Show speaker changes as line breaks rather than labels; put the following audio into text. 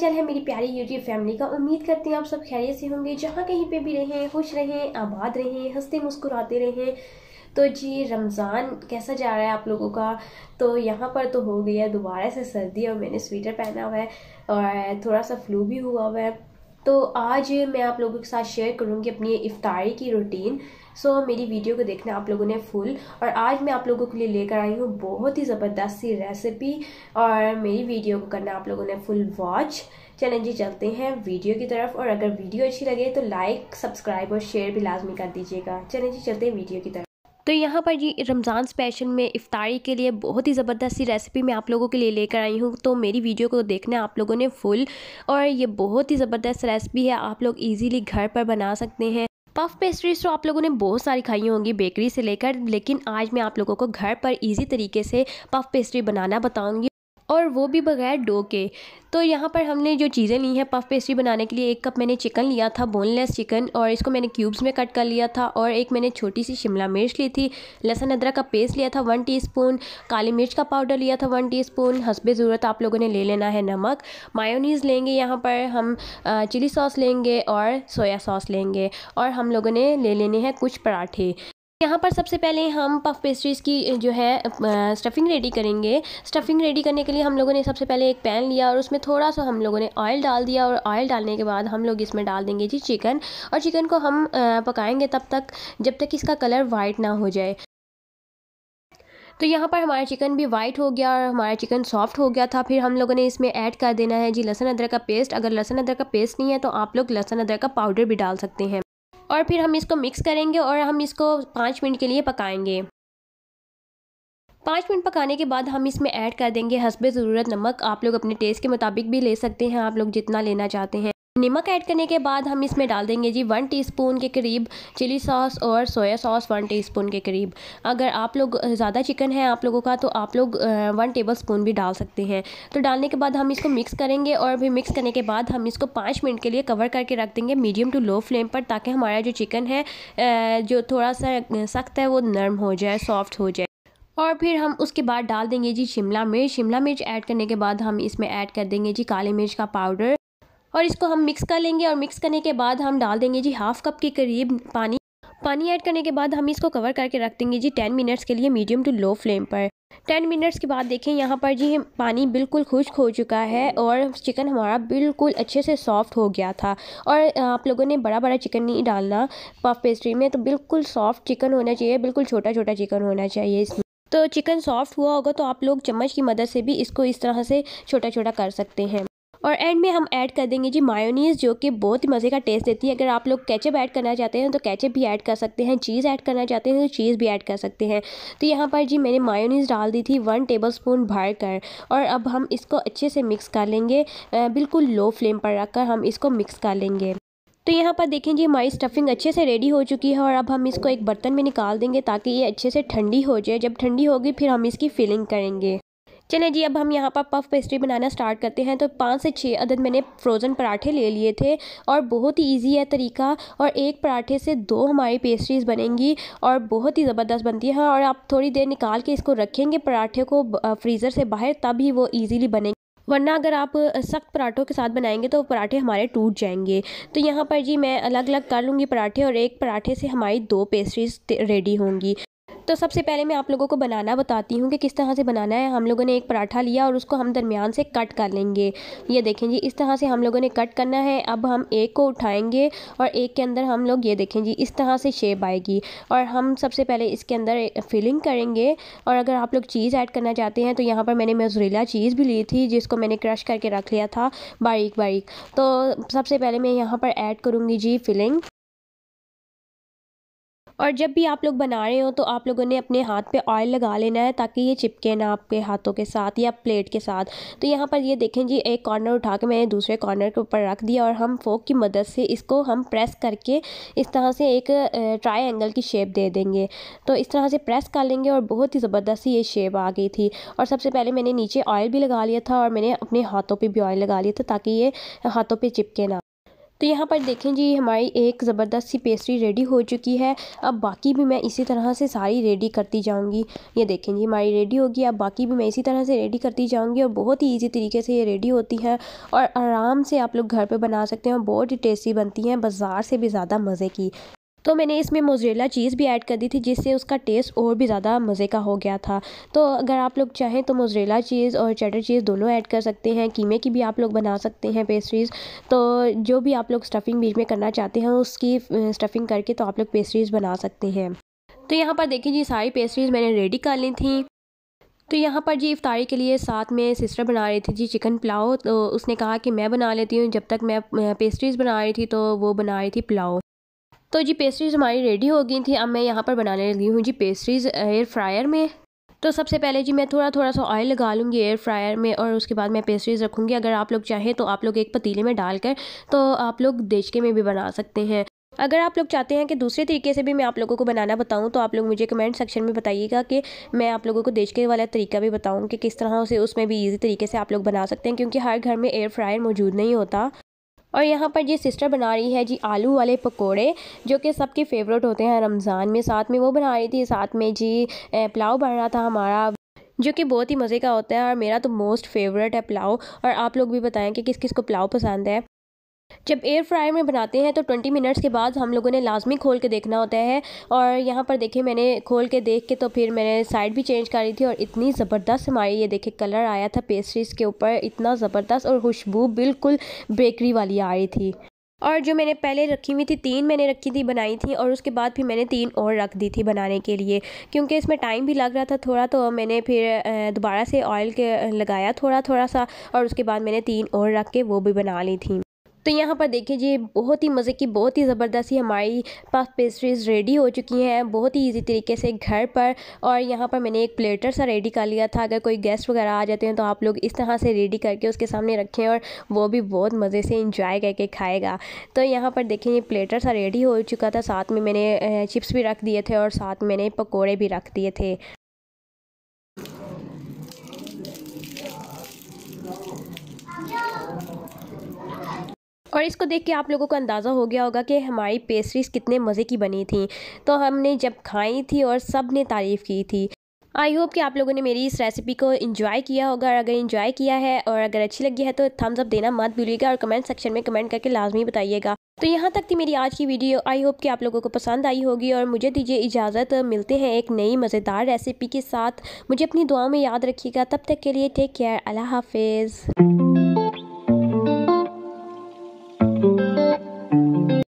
हालचाल है मेरी प्यारी यूट्यूब फैमिली का उम्मीद करते हैं आप सब खैरियत से होंगे जहाँ कहीं पे भी रहें खुश रहें आबाद रहें हंसते मुस्कुराते रहें तो जी रमज़ान कैसा जा रहा है आप लोगों का तो यहाँ पर तो हो गया है दोबारा से सर्दी और मैंने स्वेटर पहना हुआ है और थोड़ा सा फ्लू भी हुआ हुआ है तो आज मैं आप लोगों के साथ शेयर करूँगी अपनी इफ्तारी की रूटीन सो so, मेरी वीडियो को देखना आप लोगों ने फुल और आज मैं आप लोगों के लिए लेकर आई हूँ बहुत ही ज़बरदस्त सी रेसिपी और मेरी वीडियो को करना आप लोगों ने फुल वॉच चलें जी चलते हैं वीडियो की तरफ और अगर वीडियो अच्छी लगे तो लाइक सब्सक्राइब और शेयर भी लाजमी कर दीजिएगा चलें जी चलते हैं वीडियो की तरफ तो यहाँ पर जी रमज़ान स्पेशल में इफ्तारी के लिए बहुत ही ज़बरदस्त सी रेसिपी मैं आप लोगों के लिए लेकर आई हूँ तो मेरी वीडियो को देखना आप लोगों ने फुल और ये बहुत ही ज़बरदस्त रेसिपी है आप लोग ईजिली घर पर बना सकते हैं पफ पेस्ट्रीज तो आप लोगों ने बहुत सारी खाई होंगी बेकरी से लेकर लेकिन आज मैं आप लोगों को घर पर इजी तरीके से पफ पेस्ट्री बनाना बताऊंगी और वो भी बगैर डो के तो यहाँ पर हमने जो चीज़ें ली हैं पफ पेस्ट्री बनाने के लिए एक कप मैंने चिकन लिया था बोनलेस चिकन और इसको मैंने क्यूब्स में कट कर लिया था और एक मैंने छोटी सी शिमला मिर्च ली थी लहसुन अदरक का पेस्ट लिया था वन टीस्पून काली मिर्च का पाउडर लिया था वन टीस्पून हंसबे ज़रूरत आप लोगों ने ले लेना है नमक मायोनीज़ लेंगे यहाँ पर हम चिली सॉस लेंगे और सोया सॉस लेंगे और हम लोगों ने ले लेने हैं कुछ पराठे यहाँ पर सबसे पहले हम पफ पेस्ट्रीज़ की जो है स्टफ़िंग रेडी करेंगे स्टफ़िंग रेडी करने के लिए हम लोगों ने सबसे पहले एक पैन लिया और उसमें थोड़ा सा हम लोगों ने ऑयल डाल दिया और ऑयल डालने के बाद हम लोग इसमें डाल देंगे जी चिकन और चिकन को हम पकाएंगे तब तक जब तक इसका कलर वाइट ना हो जाए तो यहाँ पर हमारा चिकन भी वाइट हो गया और हमारा चिकन सॉफ्ट हो गया था फिर हम लोगों ने इसमें ऐड कर देना है जी लहसन अदरक का पेस्ट अगर लहसन अदरक का पेस्ट नहीं है तो आप लोग लहसुन अदरक का पाउडर भी डाल सकते हैं और फिर हम इसको मिक्स करेंगे और हम इसको पाँच मिनट के लिए पकाएंगे पाँच मिनट पकाने के बाद हम इसमें ऐड कर देंगे हसब ज़रूरत नमक आप लोग अपने टेस्ट के मुताबिक भी ले सकते हैं आप लोग जितना लेना चाहते हैं नमक ऐड करने के बाद हम इसमें डाल देंगे जी वन टीस्पून के करीब चिली सॉस और सोया सॉस वन टीस्पून के करीब अगर आप लोग ज़्यादा चिकन है आप लोगों का तो आप लोग वन टेबल स्पून भी डाल सकते हैं तो डालने के बाद हम इसको मिक्स करेंगे और भी मिक्स करने के बाद हम इसको पाँच मिनट के लिए कवर करके रख देंगे मीडियम टू लो फ्लेम पर ताकि हमारा जो चिकन है जो थोड़ा सा सख्त है वो नरम हो जाए सॉफ्ट हो जाए और फिर हम उसके बाद डाल देंगे जी शिमला मिर्च शिमला मिर्च ऐड करने के बाद हम इसमें ऐड कर देंगे जी काली मिर्च का पाउडर और इसको हम मिक्स कर लेंगे और मिक्स करने के बाद हम डाल देंगे जी हाफ़ कप के करीब पानी पानी ऐड करने के बाद हम इसको कवर करके रख देंगे जी टेन मिनट्स के लिए मीडियम टू लो फ्लेम पर टेन मिनट्स के बाद देखें यहाँ पर जी पानी बिल्कुल खुश्क हो चुका है और चिकन हमारा बिल्कुल अच्छे से सॉफ्ट हो गया था और आप लोगों ने बड़ा बड़ा चिकन नहीं डालना पफ पेस्ट्री में तो बिल्कुल सॉफ्ट चिकन होना चाहिए बिल्कुल छोटा छोटा चिकन होना चाहिए इसमें तो चिकन सॉफ्ट हुआ होगा तो आप लोग चम्मच की मदद से भी इसको इस तरह से छोटा छोटा कर सकते हैं और एंड में हम ऐड कर देंगे जी मायोनीज़ जो कि बहुत ही मज़े का टेस्ट देती है अगर आप लोग कैचअप ऐड करना चाहते हैं तो कैचअप भी ऐड कर सकते हैं चीज़ ऐड करना चाहते हैं तो चीज़ भी ऐड कर सकते हैं तो यहाँ पर जी मैंने मायोनीज़ डाल दी थी वन टेबल स्पून भर कर और अब हम इसको अच्छे से मिक्स कर लेंगे बिल्कुल लो फ्लेम पर कर हम इसको मिक्स कर लेंगे तो यहाँ पर देखें जी हमारी स्टफिंग अच्छे से रेडी हो चुकी है और अब हम इसको एक बर्तन में निकाल देंगे ताकि ये अच्छे से ठंडी हो जाए जब ठंडी होगी फिर हम इसकी फिलिंग करेंगे चलें जी अब हम यहाँ पर पफ पेस्ट्री बनाना स्टार्ट करते हैं तो पाँच से छः अदद मैंने फ्रोज़न पराठे ले लिए थे और बहुत ही ईजी है तरीका और एक पराठे से दो हमारी पेस्ट्रीज़ बनेंगी और बहुत ही ज़बरदस्त बनती है और आप थोड़ी देर निकाल के इसको रखेंगे पराठे को फ्रीज़र से बाहर तब ही वो ईज़िली बनेंगे वरना अगर आप सख्त पराठों के साथ बनाएंगे तो पराठे हमारे टूट जाएंगे तो यहाँ पर जी मैं अलग अलग कर लूँगी पराठे और एक पराठे से हमारी दो पेस्ट्रीज रेडी होंगी तो सबसे पहले मैं आप लोगों को बनाना बताती हूँ कि किस तरह से बनाना है हम लोगों ने एक पराठा लिया और उसको हम दरमियान से कट कर लेंगे ये देखें जी इस तरह से हम लोगों ने कट करना है अब हम एक को उठाएंगे और एक के अंदर हम लोग ये देखें जी इस तरह से शेप आएगी और हम सबसे पहले इसके अंदर फिलिंग करेंगे और अगर आप लोग चीज़ ऐड करना चाहते हैं तो यहाँ पर मैंने मेजरीला चीज़ भी ली थी जिसको मैंने क्रश करके रख लिया था बारीक बारीक तो सबसे पहले मैं यहाँ पर ऐड करूँगी जी फिलिंग और जब भी आप लोग बना रहे हो तो आप लोगों ने अपने हाथ पे ऑयल लगा लेना है ताकि ये चिपके ना आपके हाथों के साथ या प्लेट के साथ तो यहाँ पर ये देखें जी एक कॉर्नर उठा के मैंने दूसरे कॉर्नर के ऊपर रख दिया और हम फोक की मदद से इसको हम प्रेस करके इस तरह से एक ट्राई की शेप दे देंगे तो इस तरह से प्रेस कर लेंगे और बहुत ही ज़बरदस्त ये शेप आ गई थी और सबसे पहले मैंने नीचे ऑयल भी लगा लिया था और मैंने अपने हाथों पर भी ऑयल लगा लिया था ताकि ये हाथों पर चिपके ना तो यहाँ पर देखें जी हमारी एक ज़बरदस्त सी पेस्ट्री रेडी हो चुकी है अब बाकी भी मैं इसी तरह से सारी रेडी करती जाऊँगी ये देखें जी हमारी रेडी होगी अब बाकी भी मैं इसी तरह से रेडी करती जाऊँगी और बहुत ही ईजी तरीके से ये रेडी होती हैं और आराम से आप लोग घर पर बना सकते हैं बहुत ही टेस्टी बनती हैं बाज़ार से भी ज़्यादा मज़े की तो मैंने इसमें मोजरेला चीज़ भी ऐड कर दी थी जिससे उसका टेस्ट और भी ज़्यादा मज़े का हो गया था तो अगर आप लोग चाहें तो मोजरेला चीज़ और चटर चीज़ दोनों ऐड कर सकते हैं कीमे की भी आप लोग बना सकते हैं पेस्ट्रीज़ तो जो भी आप लोग स्टफ़िंग बीच में करना चाहते हैं उसकी स्टफ़िंग करके तो आप लोग पेस्ट्रीज़ बना सकते हैं तो यहाँ पर देखिए जी सारी पेस्ट्रीज़ मैंने रेडी कर ली थी तो यहाँ पर जी इफ्तारी के लिए साथ में सिस्टर बना रही थी जी चिकन पुलाव तो उसने कहा कि मैं बना लेती हूँ जब तक मैं पेस्ट्रीज़ बना रही थी तो वो बना रही थी पुलाव तो जी पेस्ट्रीज हमारी रेडी हो गई थी अब मैं यहाँ पर बनाने लगी हूँ जी पेस्ट्रीज एयर फ्रायर में तो सबसे पहले जी मैं थोड़ा थोड़ा सा ऑयल लगा लूँगी एयर फ्रायर में और उसके बाद मैं पेस्ट्रीज रखूँगी अगर आप लोग चाहें तो आप लोग एक पतीले में डालकर तो आप लोग देचके में भी बना सकते हैं अगर आप लोग चाहते हैं कि दूसरे तरीके से भी मैं आप लोगों को बनाना बताऊं तो आप लोग मुझे कमेंट सेक्शन में बताइएगा कि मैं आप लोगों को देश के वाला तरीका भी बताऊं कि किस तरह से उसमें भी इजी तरीके से आप लोग बना सकते हैं क्योंकि हर घर में एयर फ्रायर मौजूद नहीं होता और यहाँ पर जी सिस्टर बना रही है जी आलू वाले पकोड़े जो कि सबके फेवरेट होते हैं रमज़ान में साथ में वो बना रही थी साथ में जी पुलाव बन रहा था हमारा जो कि बहुत ही मज़े का होता है और मेरा तो मोस्ट फेवरेट है पुलाव और आप लोग भी बताएं कि किस किस को पुलाव पसंद है जब एयर फ्रायर में बनाते हैं तो 20 मिनट्स के बाद हम लोगों ने लाजमी खोल के देखना होता है और यहाँ पर देखिए मैंने खोल के देख के तो फिर मैंने साइड भी चेंज करी थी और इतनी ज़बरदस्त हमारी ये देखिए कलर आया था पेस्ट्रीज़ के ऊपर इतना ज़बरदस्त और खुशबू बिल्कुल बेकरी वाली आ रही थी और जो मैंने पहले रखी हुई थी तीन मैंने रखी थी बनाई थी और उसके बाद फिर मैंने तीन और रख दी थी बनाने के लिए क्योंकि इसमें टाइम भी लग रहा था थोड़ा तो मैंने फिर दोबारा से ऑयल के लगाया थोड़ा थोड़ा सा और उसके बाद मैंने तीन और रख के वो भी बना ली थी तो यहाँ पर देखें जी बहुत ही मज़े की बहुत ही ज़बरदस्ती हमारी पास पेस्ट्रीज रेडी हो चुकी हैं बहुत ही इजी तरीके से घर पर और यहाँ पर मैंने एक प्लेटर सा रेडी कर लिया था अगर कोई गेस्ट वगैरह आ जाते हैं तो आप लोग इस तरह से रेडी करके उसके सामने रखें और वो भी बहुत मज़े से इंजॉय करके खाएगा तो यहाँ पर देखें ये प्लेटर सा रेडी हो चुका था साथ में मैंने चिप्स भी रख दिए थे और साथ मैंने पकौड़े भी रख दिए थे और इसको देख के आप लोगों को अंदाज़ा हो गया होगा कि हमारी पेस्ट्रीज कितने मज़े की बनी थी तो हमने जब खाई थी और सब ने तारीफ़ की थी आई होप कि आप लोगों ने मेरी इस रेसिपी को इन्जॉय किया होगा और अगर इन्जॉय किया है और अगर अच्छी लगी है तो थम्स अप देना मत भूलिएगा और कमेंट सेक्शन में कमेंट करके लाजमी बताइएगा तो यहाँ तक थी मेरी आज की वीडियो आई होप कि आप लोगों को पसंद आई होगी और मुझे दीजिए इजाज़त मिलते हैं एक नई मज़ेदार रेसिपी के साथ मुझे अपनी दुआ में याद रखिएगा तब तक के लिए टेक केयर अल्लाह हाफिज़